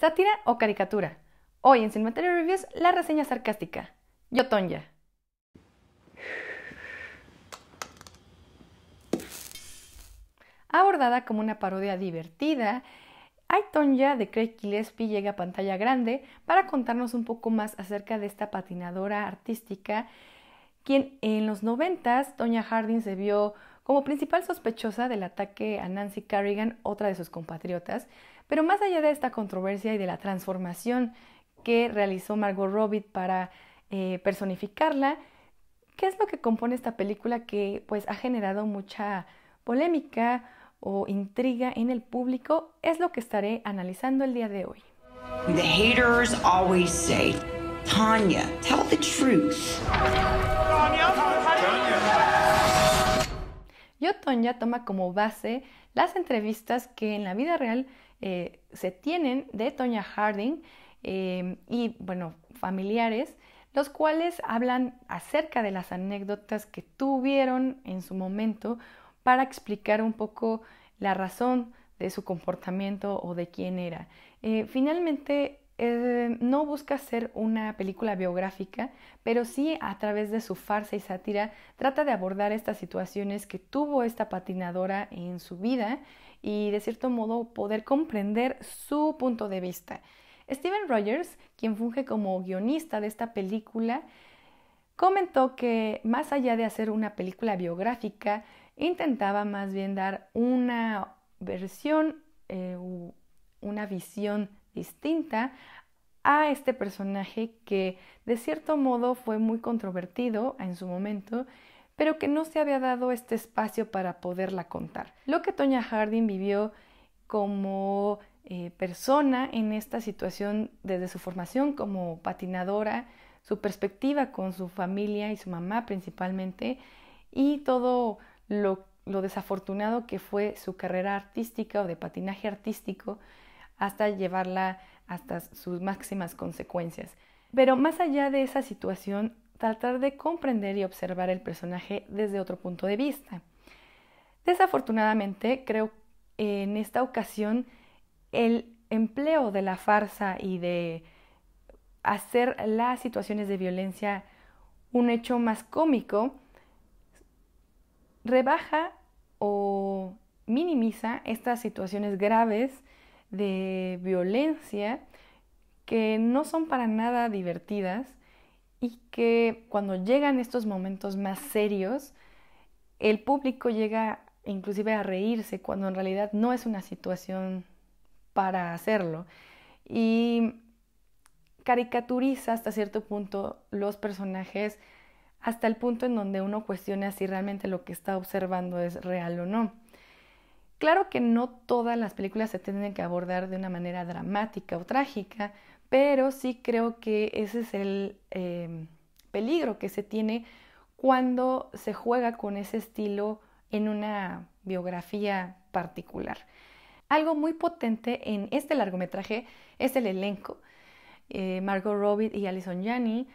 ¿Sátira o caricatura? Hoy en Cinematario Reviews, la reseña sarcástica. Yo, Tonya. Abordada como una parodia divertida, Ay Tonja, de Craig Gillespie llega a pantalla grande para contarnos un poco más acerca de esta patinadora artística, quien en los noventas, s Harding se vio como principal sospechosa del ataque a Nancy Kerrigan, otra de sus compatriotas, pero más allá de esta controversia y de la transformación que realizó Margot Robbie para eh, personificarla, ¿qué es lo que compone esta película que pues ha generado mucha polémica o intriga en el público? Es lo que estaré analizando el día de hoy. The haters always say, Tanya, tell the truth ya toma como base las entrevistas que en la vida real eh, se tienen de Tonya Harding em, y, bueno, familiares, los cuales hablan acerca de las anécdotas que tuvieron en su momento para explicar un poco la razón de su comportamiento o de quién era. Eh, finalmente, eh, no busca ser una película biográfica, pero sí a través de su farsa y sátira trata de abordar estas situaciones que tuvo esta patinadora en su vida y de cierto modo poder comprender su punto de vista. Steven Rogers, quien funge como guionista de esta película, comentó que más allá de hacer una película biográfica, intentaba más bien dar una versión, eh, una visión distinta a este personaje que de cierto modo fue muy controvertido en su momento, pero que no se había dado este espacio para poderla contar. Lo que Toña Harding vivió como eh, persona en esta situación desde su formación como patinadora, su perspectiva con su familia y su mamá principalmente, y todo lo, lo desafortunado que fue su carrera artística o de patinaje artístico, hasta llevarla hasta sus máximas consecuencias. Pero más allá de esa situación, tratar de comprender y observar el personaje desde otro punto de vista. Desafortunadamente, creo que en esta ocasión el empleo de la farsa y de hacer las situaciones de violencia un hecho más cómico rebaja o minimiza estas situaciones graves de violencia que no son para nada divertidas y que cuando llegan estos momentos más serios, el público llega inclusive a reírse cuando en realidad no es una situación para hacerlo. Y caricaturiza hasta cierto punto los personajes hasta el punto en donde uno cuestiona si realmente lo que está observando es real o no. Claro que no todas las películas se tienen que abordar de una manera dramática o trágica, pero sí creo que ese es el em, peligro que se tiene cuando se juega con ese estilo en una biografía particular. Algo muy potente en este largometraje es el elenco. Eh, Margot Robbie y Alison Janney,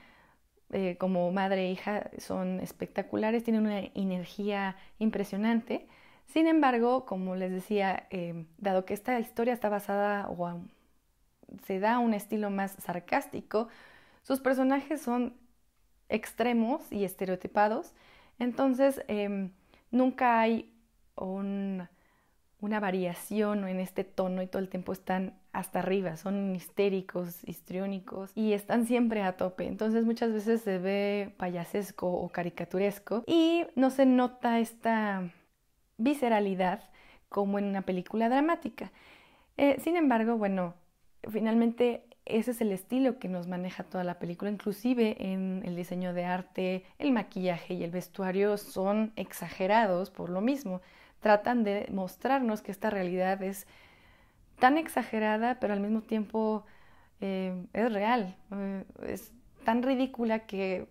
eh, como madre e hija, son espectaculares, tienen una energía impresionante. Sin embargo, como les decía, eh, dado que esta historia está basada o se da un estilo más sarcástico, sus personajes son extremos y estereotipados, entonces em, nunca hay una variación en este tono y todo el tiempo están hasta arriba, son histéricos, histriónicos y están siempre a tope. Entonces muchas veces se ve payasesco o caricaturesco y no se nota esta visceralidad como en una película dramática. Eh, sin embargo, bueno, finalmente ese es el estilo que nos maneja toda la película, inclusive en el diseño de arte, el maquillaje y el vestuario son exagerados por lo mismo. Tratan de mostrarnos que esta realidad es tan exagerada, pero al mismo tiempo eh, es real, eh, es tan ridícula que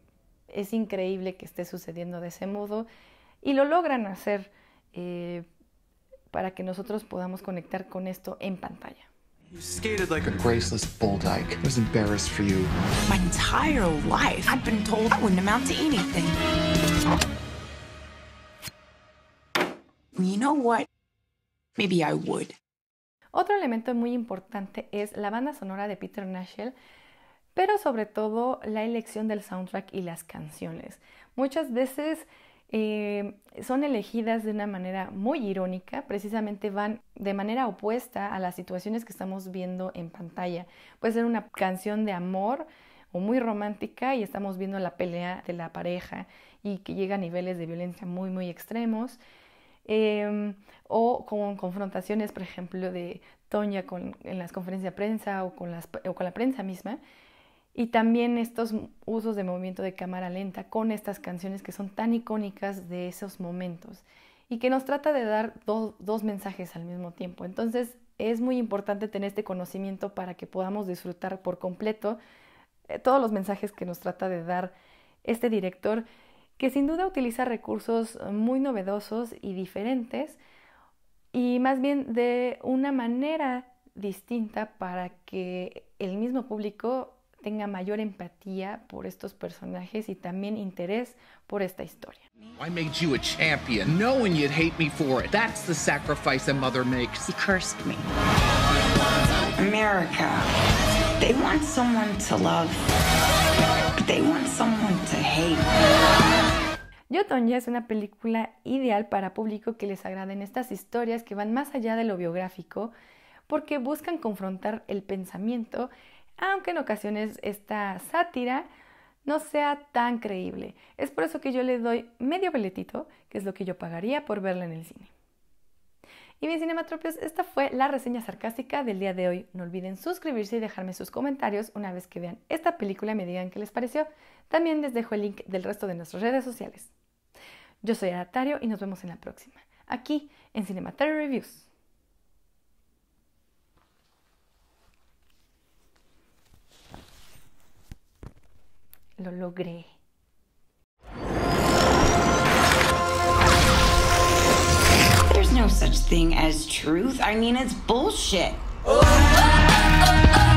es increíble que esté sucediendo de ese modo y lo logran hacer eh, para que nosotros podamos conectar con esto en pantalla. Otro elemento muy importante es la banda sonora de Peter Nashel, pero sobre todo la elección del soundtrack y las canciones. Muchas veces eh, son elegidas de una manera muy irónica, precisamente van de manera opuesta a las situaciones que estamos viendo en pantalla. Puede ser una canción de amor o muy romántica y estamos viendo la pelea de la pareja y que llega a niveles de violencia muy, muy extremos. Em, o con confrontaciones, por ejemplo, de Toña con, en las conferencias de prensa o con, las, o con la prensa misma, y también estos usos de movimiento de cámara lenta con estas canciones que son tan icónicas de esos momentos y que nos trata de dar dos mensajes al mismo tiempo. Entonces es muy importante tener este conocimiento para que podamos disfrutar por completo eh, todos los mensajes que nos trata de dar este director, que sin duda utiliza recursos muy novedosos y diferentes, y más bien de una manera distinta para que el mismo público tenga mayor empatía por estos personajes y también interés por esta historia. I made you a champion, knowing you'd hate me for it. That's the sacrifice a mother makes. He cursed me. America. They want someone to love, they want someone to hate. Yotonya es una película ideal para público que les agraden estas historias que van más allá de lo biográfico porque buscan confrontar el pensamiento aunque en ocasiones esta sátira no sea tan creíble. Es por eso que yo le doy medio boletito, que es lo que yo pagaría por verla en el cine. Y mis Cinematropios, esta fue la reseña sarcástica del día de hoy. No olviden suscribirse y dejarme sus comentarios una vez que vean esta película y me digan qué les pareció. También les dejo el link del resto de nuestras redes sociales. Yo soy Aratario y nos vemos en la próxima, aquí en Cinematario Reviews. lo logré. There's no such thing as truth. I mean, it's bullshit. Oh. oh, oh, oh